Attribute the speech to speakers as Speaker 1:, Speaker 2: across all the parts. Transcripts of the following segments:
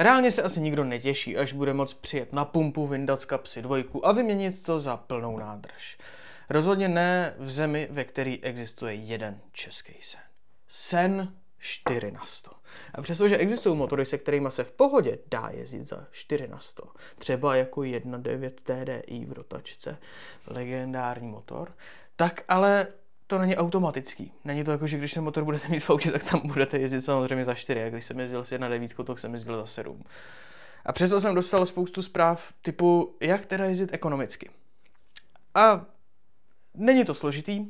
Speaker 1: Reálně se asi nikdo netěší, až bude moc přijet na pumpu, vyndat z kapsy dvojku a vyměnit to za plnou nádrž. Rozhodně ne v zemi, ve které existuje jeden český sen. Sen 4 na 100. A přestože existují motory, se kterými se v pohodě dá jezdit za 4 na 100, třeba jako 1.9 TDI v rotačce, legendární motor, tak ale to není automatický. Není to jako, že když ten motor budete mít v autě, tak tam budete jezdit samozřejmě za 4. A když jsem jezdil s 1.9, tak jsem jezdil za 7. A přesto jsem dostal spoustu zpráv typu, jak teda jezdit ekonomicky. A není to složitý,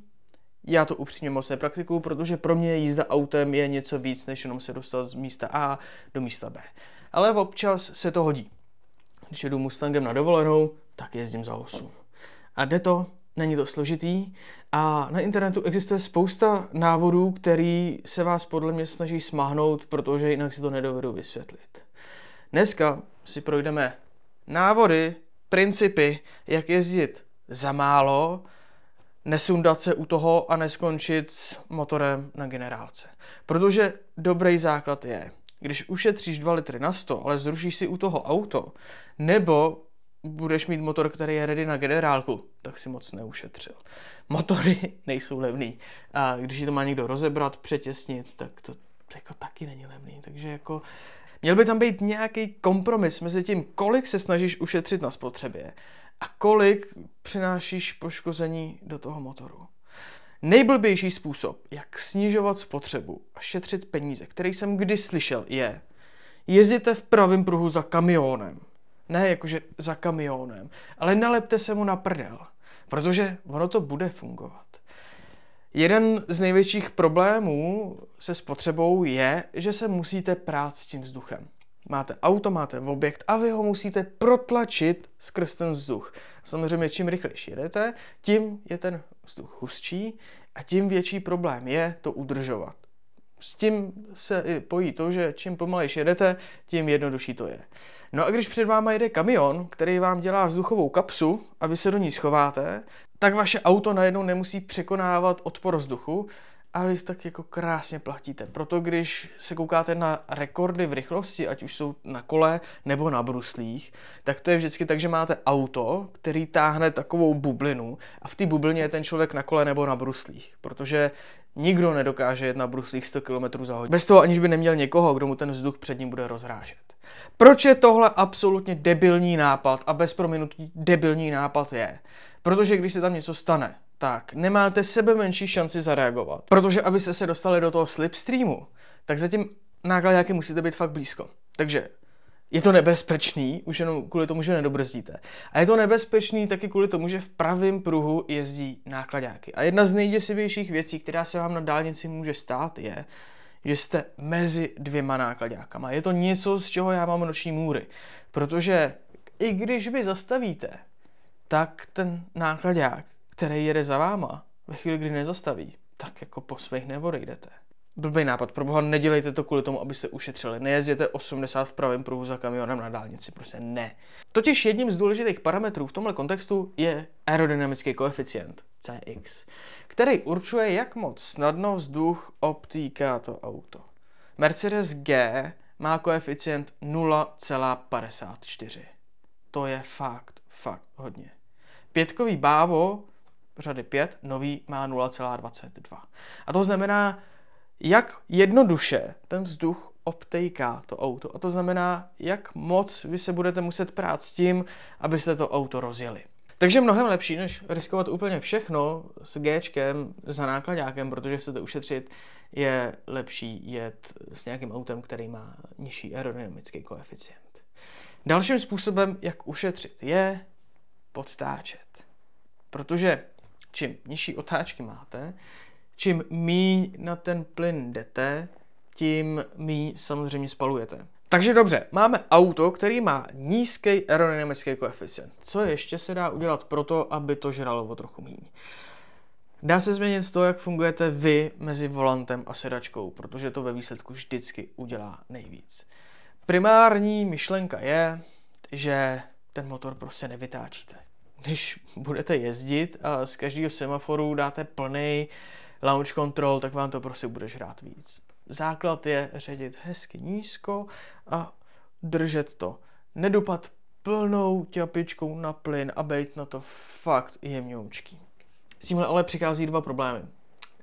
Speaker 1: já to upřímně moc nepraktikuju, protože pro mě jízda autem je něco víc, než jenom se dostat z místa A do místa B. Ale občas se to hodí. Když jedu Mustangem na dovolenou, tak jezdím za 8. A jde to, není to složitý a na internetu existuje spousta návodů, který se vás podle mě snaží smáhnout, protože jinak si to nedovedu vysvětlit. Dneska si projdeme návody, principy, jak jezdit za málo, nesundat se u toho a neskončit s motorem na generálce. Protože dobrý základ je, když ušetříš 2 litry na 100, ale zrušíš si u toho auto, nebo budeš mít motor, který je ready na generálku, tak si moc neušetřil. Motory nejsou levný. A když to má někdo rozebrat, přetěsnit, tak to jako taky není levný. Takže jako měl by tam být nějaký kompromis mezi tím, kolik se snažíš ušetřit na spotřebě a kolik přinášíš poškození do toho motoru. Nejblbější způsob, jak snižovat spotřebu a šetřit peníze, který jsem kdy slyšel, je jezdíte v pravém pruhu za kamionem. Ne jakože za kamionem, ale nalepte se mu na prdel, protože ono to bude fungovat. Jeden z největších problémů se spotřebou je, že se musíte prát s tím vzduchem. Máte auto, máte objekt a vy ho musíte protlačit skrz ten vzduch. Samozřejmě čím rychlejší jedete, tím je ten vzduch hustší a tím větší problém je to udržovat s tím se i pojí to, že čím pomalejš jedete, tím jednodušší to je. No a když před váma jede kamion, který vám dělá vzduchovou kapsu a vy se do ní schováte, tak vaše auto najednou nemusí překonávat odpor vzduchu a vy tak jako krásně platíte. Proto když se koukáte na rekordy v rychlosti, ať už jsou na kole nebo na bruslích, tak to je vždycky tak, že máte auto, který táhne takovou bublinu a v té bublině je ten člověk na kole nebo na bruslích, protože nikdo nedokáže jet na bruslích 100 km za hodinu. Bez toho aniž by neměl někoho, kdo mu ten vzduch před ním bude rozrážet. Proč je tohle absolutně debilní nápad a bez prominutí debilní nápad je? Protože když se tam něco stane, tak nemáte sebe menší šanci zareagovat. Protože abyste se dostali do toho slipstreamu, tak zatím nákladňáky musíte být fakt blízko. Takže je to nebezpečný, už jenom kvůli tomu, že nedobrzdíte. A je to nebezpečný taky kvůli tomu, že v pravém pruhu jezdí nákladňáky. A jedna z nejděsivějších věcí, která se vám na dálnici může stát, je, že jste mezi dvěma nákladňákama. Je to něco, z čeho já mám noční můry. Protože i když vy zastavíte, tak ten nákladňák který jede za váma, ve chvíli, kdy nezastaví, tak jako po svých neodejdete. Blbý nápad, pro boha, nedělejte to kvůli tomu, abyste ušetřili. Nejezděte 80 v pravém pruhu za kamionem na dálnici, prostě ne. Totiž jedním z důležitých parametrů v tomhle kontextu je aerodynamický koeficient, CX, který určuje, jak moc snadno vzduch obtýká to auto. Mercedes G má koeficient 0,54. To je fakt, fakt hodně. Pětkový bávo řady 5, nový má 0,22. A to znamená, jak jednoduše ten vzduch obtejká to auto. A to znamená, jak moc vy se budete muset prát s tím, abyste to auto rozjeli. Takže mnohem lepší, než riskovat úplně všechno s G za nákladákem, protože chcete ušetřit, je lepší jet s nějakým autem, který má nižší aerodynamický koeficient. Dalším způsobem, jak ušetřit, je podstáčet. Protože Čím nižší otáčky máte, čím míň na ten plyn jdete, tím míň samozřejmě spalujete. Takže dobře, máme auto, který má nízký aerodynamický koeficient. Co ještě se dá udělat pro to, aby to žralo o trochu míň? Dá se změnit to, jak fungujete vy mezi volantem a sedačkou, protože to ve výsledku vždycky udělá nejvíc. Primární myšlenka je, že ten motor prostě nevytáčíte když budete jezdit a z každého semaforu dáte plný launch control, tak vám to prostě bude žrát víc. Základ je ředit hezky nízko a držet to. Nedopad plnou ťapičkou na plyn a být na to fakt jemňoučký. S tímhle ale přichází dva problémy.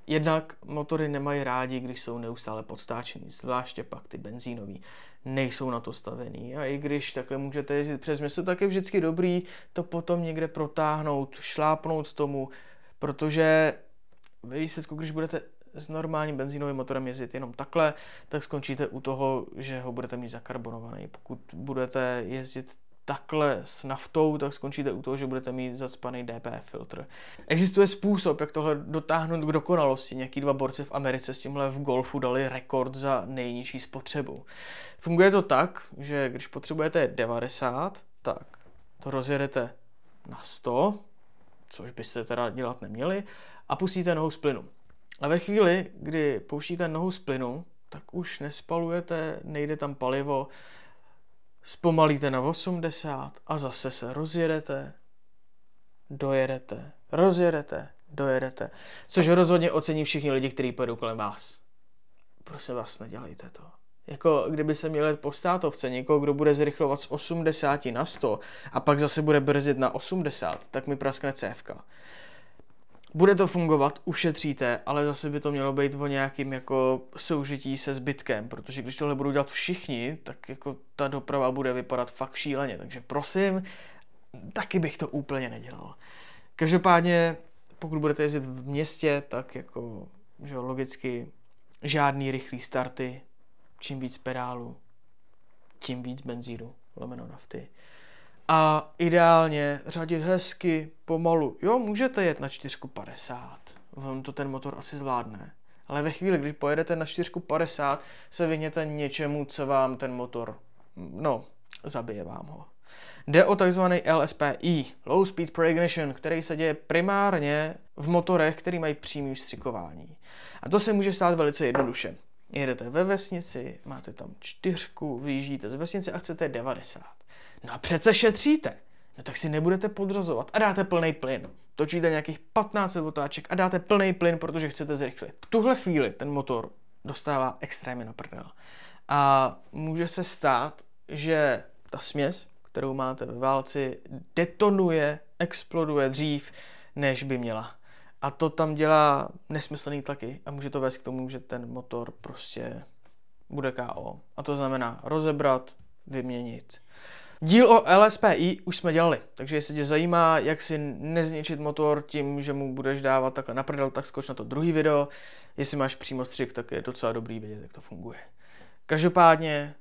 Speaker 1: Jednak motory nemají rádi, když jsou neustále podstáčený, zvláště pak ty benzínový. Nejsou na to stavený a i když takhle můžete jezdit přes město, tak je vždycky dobrý to potom někde protáhnout, šlápnout tomu, protože ve výsledku, když budete s normálním benzínovým motorem jezdit jenom takhle, tak skončíte u toho, že ho budete mít zakarbonovaný. Pokud budete jezdit takhle s naftou, tak skončíte u toho, že budete mít zacpaný DPF filtr. Existuje způsob, jak tohle dotáhnout k dokonalosti. Nějaký dva borci v Americe s tímhle v golfu dali rekord za nejnižší spotřebu. Funguje to tak, že když potřebujete 90, tak to rozjedete na 100, což byste teda dělat neměli, a pustíte nohu z plynu. A ve chvíli, kdy pouštíte nohu z plynu, tak už nespalujete, nejde tam palivo, Zpomalíte na 80 a zase se rozjedete, dojedete, rozjedete, dojedete. Což rozhodně ocení všichni lidi, kteří pojedou kolem vás. Prosím vás, nedělejte to. Jako kdyby se měl po státovce někoho, kdo bude zrychlovat z 80 na 100 a pak zase bude brzdit na 80, tak mi praskne cévka. Bude to fungovat, ušetříte, ale zase by to mělo být o nějakým jako soužití se zbytkem, protože když tohle budou dělat všichni, tak jako ta doprava bude vypadat fakt šíleně. Takže prosím, taky bych to úplně nedělal. Každopádně, pokud budete jezdit v městě, tak jako, že logicky, žádný rychlý starty, čím víc pedálu, tím víc benzínu, lomeno nafty a ideálně řadit hezky, pomalu. Jo, můžete jet na 4,50, vám to ten motor asi zvládne. Ale ve chvíli, když pojedete na 4,50, se vyhněte něčemu, co vám ten motor, no, zabije vám ho. Jde o takzvaný LSPI, Low Speed Pre-Ignition, který se děje primárně v motorech, který mají přímý vstřikování. A to se může stát velice jednoduše jedete ve vesnici, máte tam čtyřku, vyjíždíte z vesnice a chcete 90. No a přece šetříte. No tak si nebudete podrazovat a dáte plný plyn. Točíte nějakých 15 otáček a dáte plný plyn, protože chcete zrychlit. V tuhle chvíli ten motor dostává extrémně na prdel. A může se stát, že ta směs, kterou máte ve válci, detonuje, exploduje dřív, než by měla. A to tam dělá nesmyslný tlaky a může to vést k tomu, že ten motor prostě bude KO. A to znamená rozebrat, vyměnit. Díl o LSPI už jsme dělali, takže jestli tě zajímá, jak si nezničit motor tím, že mu budeš dávat takhle na prdel, tak skoč na to druhý video. Jestli máš přímo střik, tak je docela dobrý vědět, jak to funguje. Každopádně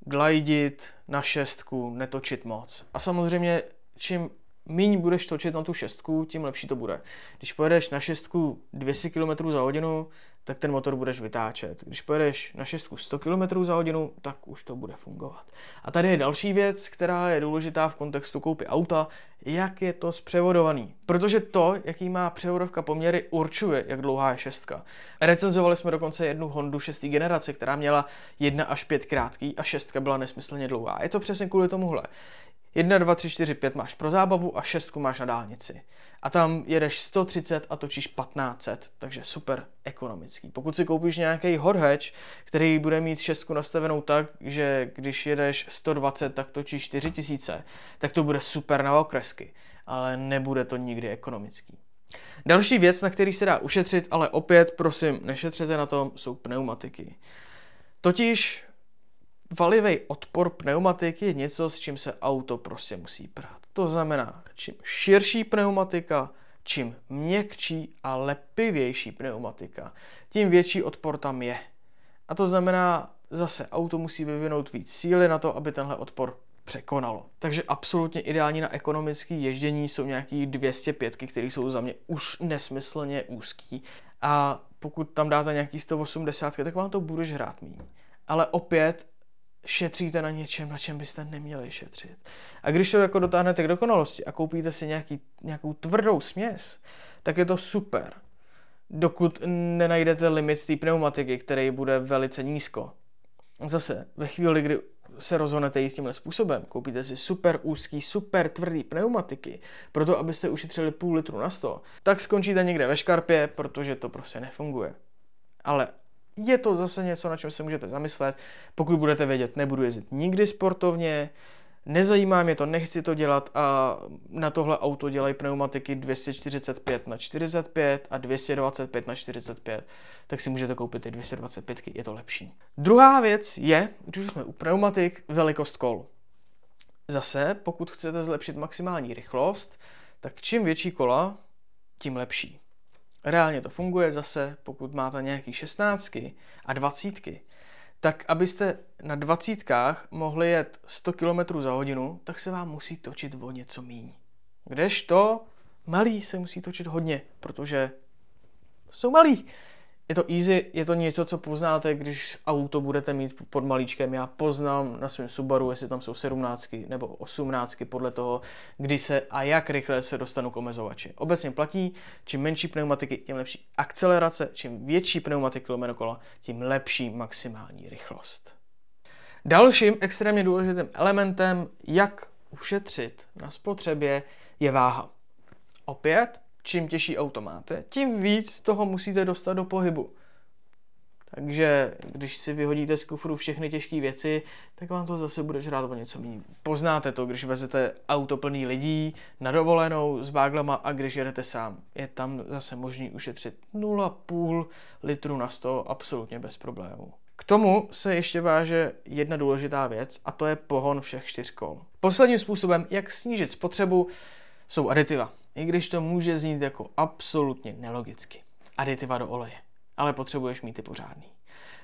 Speaker 1: glidit na šestku, netočit moc. A samozřejmě, čím míň budeš točit na tu šestku, tím lepší to bude. Když pojedeš na šestku 200 km za hodinu, tak ten motor budeš vytáčet. Když pojedeš na šestku 100 km za hodinu, tak už to bude fungovat. A tady je další věc, která je důležitá v kontextu koupy auta, jak je to zpřevodovaný. Protože to, jaký má převodovka poměry, určuje, jak dlouhá je šestka. Recenzovali jsme dokonce jednu Hondu 6. generace, která měla 1 až 5 krátký a šestka byla nesmyslně dlouhá. Je to přesně kvůli tomuhle. 1, 2, 3, 4, 5 máš pro zábavu a 6 máš na dálnici. A tam jedeš 130 a točíš 1500, takže super ekonomický. Pokud si koupíš nějaký horheč, který bude mít 6 nastavenou tak, že když jedeš 120, tak točíš 4000, tak to bude super na okresky, ale nebude to nikdy ekonomický. Další věc, na který se dá ušetřit, ale opět prosím, nešetřete na tom, jsou pneumatiky. Totiž Valivej odpor pneumatik je něco, s čím se auto prostě musí prát. To znamená, čím širší pneumatika, čím měkčí a lepivější pneumatika, tím větší odpor tam je. A to znamená, zase auto musí vyvinout víc síly na to, aby tenhle odpor překonalo. Takže absolutně ideální na ekonomické ježdění jsou nějaký 205, které jsou za mě už nesmyslně úzký. A pokud tam dáte nějaký 180, tak vám to budeš hrát míň. Ale opět šetříte na něčem, na čem byste neměli šetřit. A když to jako dotáhnete k dokonalosti a koupíte si nějaký, nějakou tvrdou směs, tak je to super, dokud nenajdete limit té pneumatiky, který bude velice nízko. Zase, ve chvíli, kdy se rozhodnete jít tímhle způsobem, koupíte si super úzký, super tvrdý pneumatiky, proto abyste ušetřili půl litru na sto, tak skončíte někde ve škarpě, protože to prostě nefunguje. Ale je to zase něco, na čem se můžete zamyslet. Pokud budete vědět, nebudu jezdit nikdy sportovně, nezajímá mě to, nechci to dělat a na tohle auto dělají pneumatiky 245 na 45 a 225 na 45, tak si můžete koupit ty 225, je to lepší. Druhá věc je, když jsme u pneumatik, velikost kol. Zase, pokud chcete zlepšit maximální rychlost, tak čím větší kola, tím lepší. Reálně to funguje zase, pokud máte nějaký šestnáctky a dvacítky, tak abyste na dvacítkách mohli jet 100 km za hodinu, tak se vám musí točit o něco míň. Kdežto malý se musí točit hodně, protože jsou malí je to easy, je to něco, co poznáte, když auto budete mít pod malíčkem. Já poznám na svém Subaru, jestli tam jsou 17 nebo 18 podle toho, kdy se a jak rychle se dostanu k omezovači. Obecně platí, čím menší pneumatiky, tím lepší akcelerace, čím větší pneumatiky lomeno kola, tím lepší maximální rychlost. Dalším extrémně důležitým elementem, jak ušetřit na spotřebě, je váha. Opět, čím těžší auto máte, tím víc toho musíte dostat do pohybu. Takže když si vyhodíte z kufru všechny těžké věci, tak vám to zase bude žrát o něco méně. Poznáte to, když vezete auto plný lidí na dovolenou s báglama a když jedete sám. Je tam zase možný ušetřit 0,5 litru na 100 absolutně bez problémů. K tomu se ještě váže jedna důležitá věc a to je pohon všech čtyř kol. Posledním způsobem, jak snížit spotřebu, jsou aditiva. I když to může znít jako absolutně nelogicky. Aditiva do oleje. Ale potřebuješ mít ty pořádný.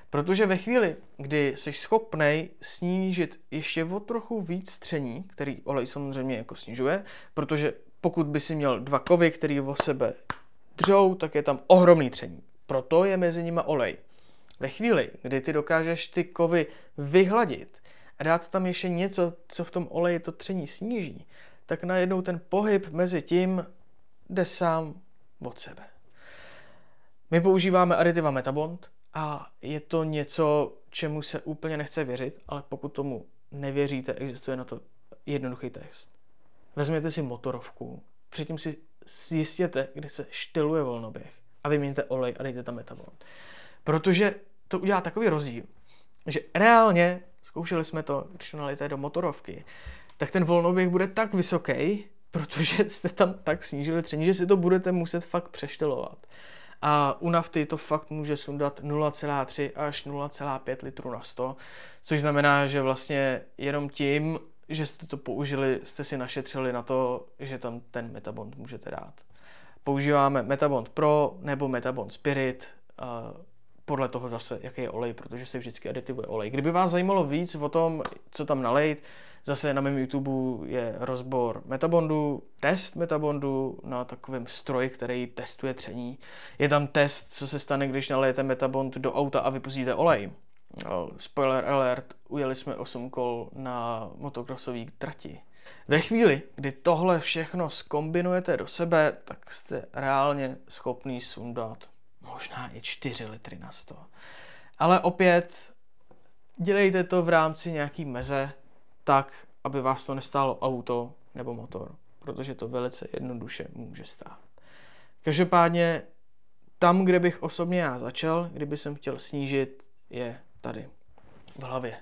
Speaker 1: Protože ve chvíli, kdy jsi schopnej snížit ještě o trochu víc tření, který olej samozřejmě jako snižuje, protože pokud by si měl dva kovy, který o sebe dřou, tak je tam ohromný tření. Proto je mezi nimi olej. Ve chvíli, kdy ty dokážeš ty kovy vyhladit a dát tam ještě něco, co v tom oleji to tření sníží, tak najednou ten pohyb mezi tím jde sám od sebe. My používáme aditiva metabond a je to něco, čemu se úplně nechce věřit, ale pokud tomu nevěříte, existuje na to jednoduchý test. Vezměte si motorovku, předtím si zjistěte, kde se štyluje volnoběh a vyměňte olej a dejte tam metabond. Protože to udělá takový rozdíl, že reálně, zkoušeli jsme to, když to nalijete do motorovky, tak ten volnoběh bude tak vysoký, protože jste tam tak snížili tření, že si to budete muset fakt přeštelovat. A u nafty to fakt může sundat 0,3 až 0,5 litru na 100, což znamená, že vlastně jenom tím, že jste to použili, jste si našetřili na to, že tam ten metabond můžete dát. Používáme Metabond Pro nebo Metabond Spirit, podle toho zase, jaký je olej, protože se vždycky aditivuje olej. Kdyby vás zajímalo víc o tom, co tam nalejt, zase na mém YouTube je rozbor metabondu, test metabondu na takovém stroji, který testuje tření. Je tam test, co se stane, když nalejete metabond do auta a vypustíte olej. No, spoiler alert, ujeli jsme 8 kol na motokrosový trati. Ve chvíli, kdy tohle všechno skombinujete do sebe, tak jste reálně schopný sundat možná i 4 litry na 100. Ale opět dělejte to v rámci nějaký meze, tak, aby vás to nestálo auto nebo motor, protože to velice jednoduše může stát. Každopádně tam, kde bych osobně já začal, kdyby jsem chtěl snížit, je tady v hlavě.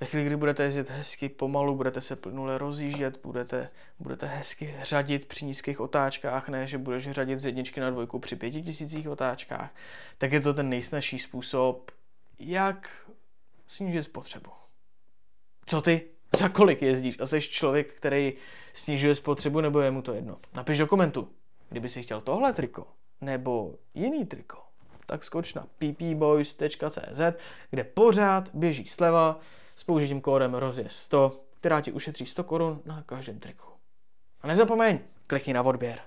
Speaker 1: Ve chvíli, kdy budete jezdit hezky pomalu, budete se plnule rozjíždět, budete, budete hezky řadit při nízkých otáčkách, ne, že budeš řadit z jedničky na dvojku při pěti tisících otáčkách, tak je to ten nejsnažší způsob, jak snížit spotřebu. Co ty? Za kolik jezdíš? A jsi člověk, který snižuje spotřebu, nebo je mu to jedno? Napiš do komentu, kdyby si chtěl tohle triko, nebo jiný triko tak skoč na ppboys.cz, kde pořád běží sleva, s použitím kódem rozje 100, která ti ušetří 100 korun na každém triku. A nezapomeň, klikni na odběr.